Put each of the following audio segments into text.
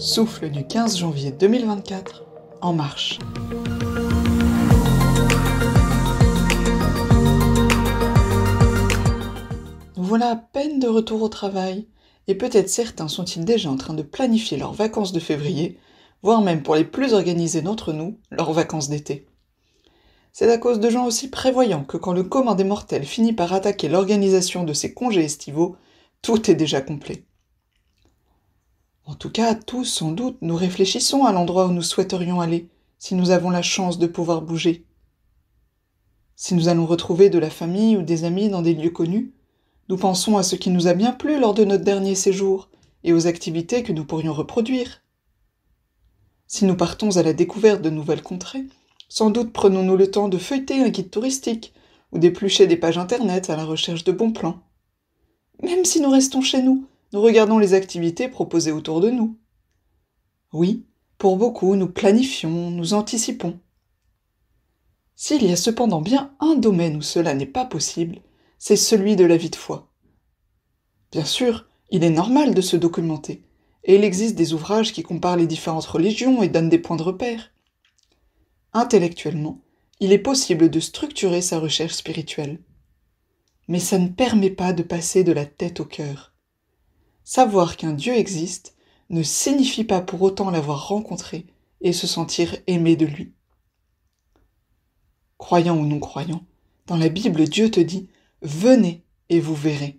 Souffle du 15 janvier 2024, En Marche. Voilà à peine de retour au travail, et peut-être certains sont-ils déjà en train de planifier leurs vacances de février, voire même pour les plus organisés d'entre nous, leurs vacances d'été. C'est à cause de gens aussi prévoyants que quand le commun des mortels finit par attaquer l'organisation de ses congés estivaux, tout est déjà complet. En tout cas, tous, sans doute, nous réfléchissons à l'endroit où nous souhaiterions aller, si nous avons la chance de pouvoir bouger. Si nous allons retrouver de la famille ou des amis dans des lieux connus, nous pensons à ce qui nous a bien plu lors de notre dernier séjour et aux activités que nous pourrions reproduire. Si nous partons à la découverte de nouvelles contrées, sans doute prenons-nous le temps de feuilleter un guide touristique ou d'éplucher des pages Internet à la recherche de bons plans. Même si nous restons chez nous, nous regardons les activités proposées autour de nous. Oui, pour beaucoup, nous planifions, nous anticipons. S'il y a cependant bien un domaine où cela n'est pas possible, c'est celui de la vie de foi. Bien sûr, il est normal de se documenter, et il existe des ouvrages qui comparent les différentes religions et donnent des points de repère. Intellectuellement, il est possible de structurer sa recherche spirituelle. Mais ça ne permet pas de passer de la tête au cœur. Savoir qu'un Dieu existe ne signifie pas pour autant l'avoir rencontré et se sentir aimé de lui. Croyant ou non croyant, dans la Bible, Dieu te dit ⁇ Venez et vous verrez ⁇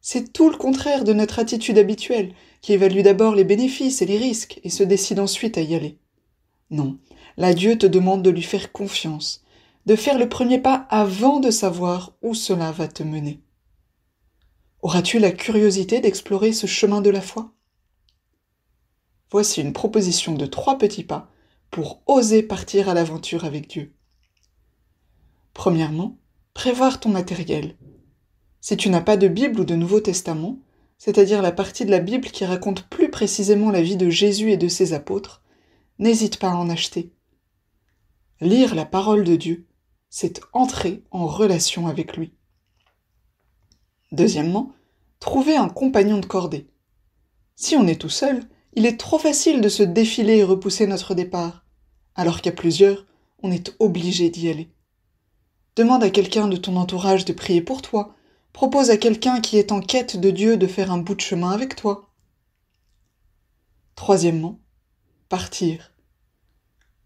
C'est tout le contraire de notre attitude habituelle, qui évalue d'abord les bénéfices et les risques et se décide ensuite à y aller. Non, là Dieu te demande de lui faire confiance, de faire le premier pas avant de savoir où cela va te mener. Auras-tu la curiosité d'explorer ce chemin de la foi Voici une proposition de trois petits pas pour oser partir à l'aventure avec Dieu. Premièrement, prévoir ton matériel. Si tu n'as pas de Bible ou de Nouveau Testament, c'est-à-dire la partie de la Bible qui raconte plus précisément la vie de Jésus et de ses apôtres, n'hésite pas à en acheter. Lire la parole de Dieu, c'est entrer en relation avec lui. Deuxièmement, trouver un compagnon de cordée. Si on est tout seul, il est trop facile de se défiler et repousser notre départ, alors qu'à plusieurs, on est obligé d'y aller. Demande à quelqu'un de ton entourage de prier pour toi, propose à quelqu'un qui est en quête de Dieu de faire un bout de chemin avec toi. Troisièmement, partir.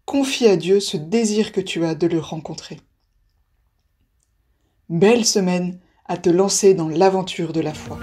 Confie à Dieu ce désir que tu as de le rencontrer. Belle semaine à te lancer dans l'aventure de la foi.